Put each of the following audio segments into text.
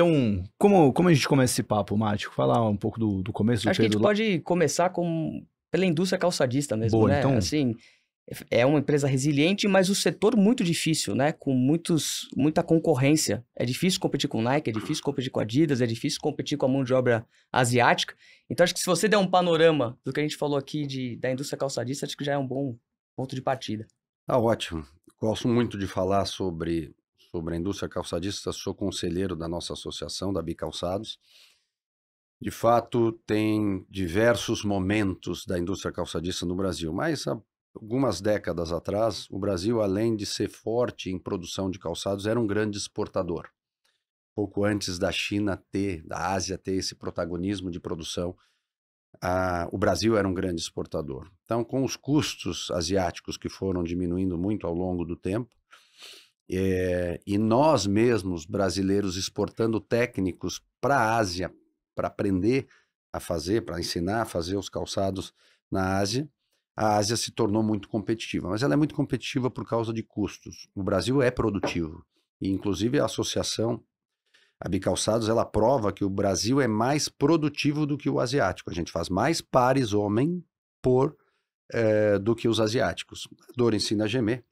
Então, como, como a gente começa esse papo, Mático? Falar um pouco do, do começo do Acho que a gente pode começar com, pela indústria calçadista mesmo, Boa, né? Então... Assim, é uma empresa resiliente, mas o setor muito difícil, né? Com muitos, muita concorrência. É difícil competir com Nike, é difícil competir com Adidas, é difícil competir com a mão de obra asiática. Então, acho que se você der um panorama do que a gente falou aqui de, da indústria calçadista, acho que já é um bom ponto de partida. Tá ótimo. Gosto muito de falar sobre sobre a indústria calçadista, sou conselheiro da nossa associação, da Bicalçados. De fato, tem diversos momentos da indústria calçadista no Brasil, mas há algumas décadas atrás, o Brasil, além de ser forte em produção de calçados, era um grande exportador. Pouco antes da China ter, da Ásia ter esse protagonismo de produção, a, o Brasil era um grande exportador. Então, com os custos asiáticos que foram diminuindo muito ao longo do tempo, é, e nós mesmos, brasileiros, exportando técnicos para a Ásia para aprender a fazer, para ensinar a fazer os calçados na Ásia, a Ásia se tornou muito competitiva. Mas ela é muito competitiva por causa de custos. O Brasil é produtivo. E, inclusive, a associação a calçados ela prova que o Brasil é mais produtivo do que o asiático. A gente faz mais pares homem por é, do que os asiáticos. A dor ensina a gemer.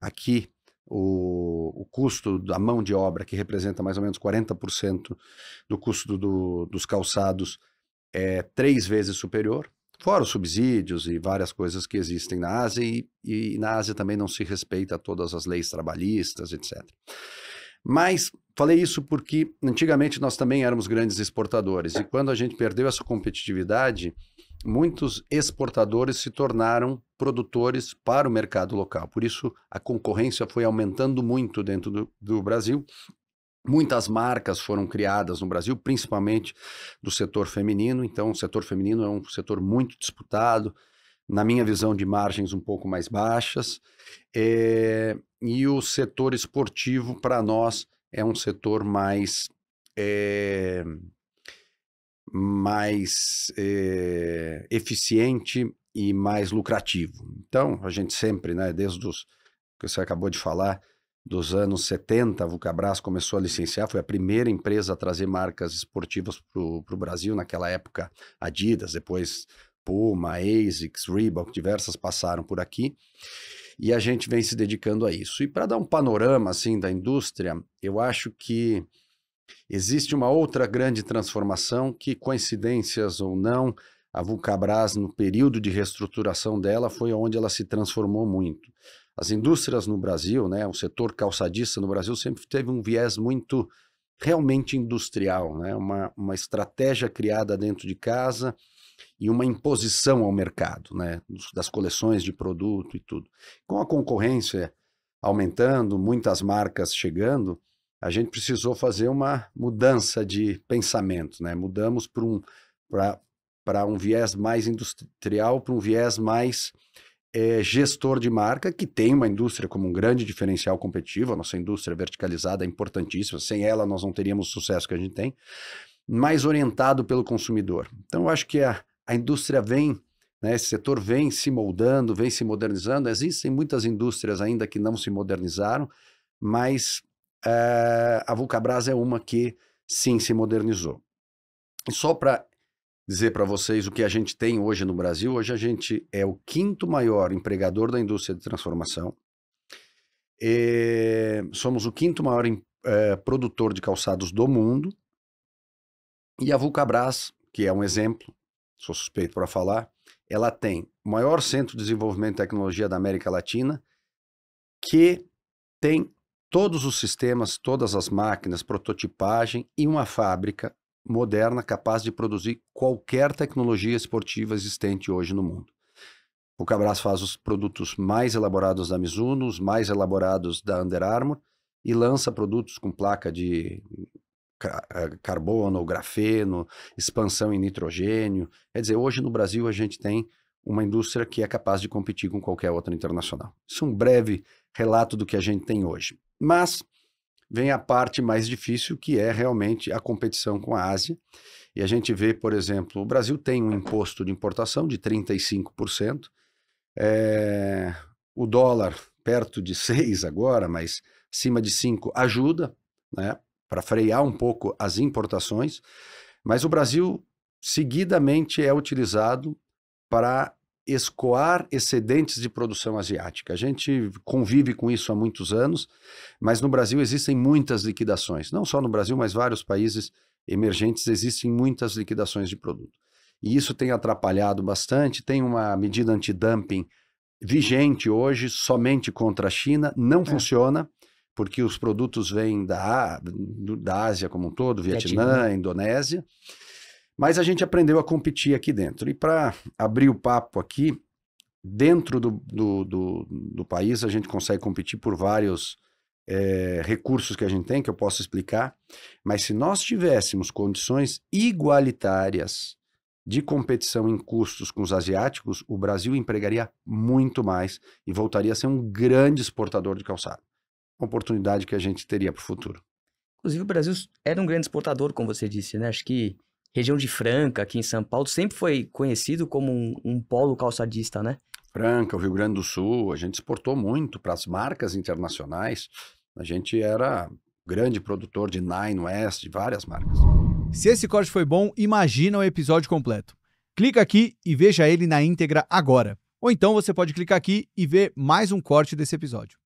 Aqui, o, o custo da mão de obra, que representa mais ou menos 40% do custo do, dos calçados, é três vezes superior, fora os subsídios e várias coisas que existem na Ásia, e, e na Ásia também não se respeita todas as leis trabalhistas, etc. Mas falei isso porque antigamente nós também éramos grandes exportadores, e quando a gente perdeu essa competitividade, muitos exportadores se tornaram produtores para o mercado local. Por isso, a concorrência foi aumentando muito dentro do, do Brasil. Muitas marcas foram criadas no Brasil, principalmente do setor feminino. Então, o setor feminino é um setor muito disputado, na minha visão, de margens um pouco mais baixas. É... E o setor esportivo, para nós, é um setor mais é, mais é, eficiente e mais lucrativo. Então, a gente sempre, né, desde os que você acabou de falar, dos anos 70, a Vulcabras começou a licenciar, foi a primeira empresa a trazer marcas esportivas para o Brasil, naquela época Adidas, depois Puma, ASICS, Reebok, diversas passaram por aqui, e a gente vem se dedicando a isso. E para dar um panorama assim da indústria, eu acho que Existe uma outra grande transformação que, coincidências ou não, a Vulcabras, no período de reestruturação dela, foi onde ela se transformou muito. As indústrias no Brasil, né, o setor calçadista no Brasil sempre teve um viés muito realmente industrial, né, uma, uma estratégia criada dentro de casa e uma imposição ao mercado, né, das coleções de produto e tudo. Com a concorrência aumentando, muitas marcas chegando, a gente precisou fazer uma mudança de pensamento, né? Mudamos para um, para um viés mais industrial, para um viés mais é, gestor de marca, que tem uma indústria como um grande diferencial competitivo, a nossa indústria verticalizada é importantíssima, sem ela nós não teríamos o sucesso que a gente tem, mais orientado pelo consumidor. Então, eu acho que a, a indústria vem né? esse setor vem se moldando, vem se modernizando. Existem muitas indústrias ainda que não se modernizaram, mas eh, a Vulcabras é uma que sim se modernizou. E só para dizer para vocês o que a gente tem hoje no Brasil, hoje a gente é o quinto maior empregador da indústria de transformação. somos o quinto maior eh, produtor de calçados do mundo. E a Vulcabras, que é um exemplo, sou suspeito para falar, ela tem o maior centro de desenvolvimento e tecnologia da América Latina, que tem todos os sistemas, todas as máquinas, prototipagem e uma fábrica moderna capaz de produzir qualquer tecnologia esportiva existente hoje no mundo. O Cabras faz os produtos mais elaborados da Mizuno, os mais elaborados da Under Armour e lança produtos com placa de eh, carbono, grafeno, expansão em nitrogênio. Quer dizer, hoje no Brasil a gente tem uma indústria que é capaz de competir com qualquer outra internacional. Isso é um breve relato do que a gente tem hoje. Mas vem a parte mais difícil, que é realmente a competição com a Ásia. E a gente vê, por exemplo, o Brasil tem um imposto de importação de 35%. É, o dólar perto de 6 agora, mas acima de 5 ajuda né, para frear um pouco as importações. Mas o Brasil seguidamente é utilizado para escoar excedentes de produção asiática. A gente convive com isso há muitos anos, mas no Brasil existem muitas liquidações. Não só no Brasil, mas vários países emergentes existem muitas liquidações de produto. E isso tem atrapalhado bastante. Tem uma medida antidumping vigente hoje somente contra a China, não é. funciona porque os produtos vêm da, da Ásia como um todo, Vietnã, Vietnã. Indonésia, mas a gente aprendeu a competir aqui dentro. E para abrir o papo aqui, dentro do, do, do, do, país a gente consegue competir por vários é, recursos que a gente tem, que eu posso explicar. Mas se nós tivéssemos condições igualitárias de competição em custos com os asiáticos, o Brasil empregaria muito mais e voltaria a ser um grande exportador de calçado. Uma oportunidade que a gente teria para o futuro. Inclusive, o Brasil era um grande exportador, como você disse, né? Acho que região de Franca, aqui em São Paulo, sempre foi conhecido como um, um polo calçadista, né? Franca, o Rio Grande do Sul, a gente exportou muito para as marcas internacionais. A gente era grande produtor de Nine West, de várias marcas. Se esse corte foi bom, imagina o episódio completo. Clica aqui e veja ele na íntegra agora. Ou então você pode clicar aqui e ver mais um corte desse episódio.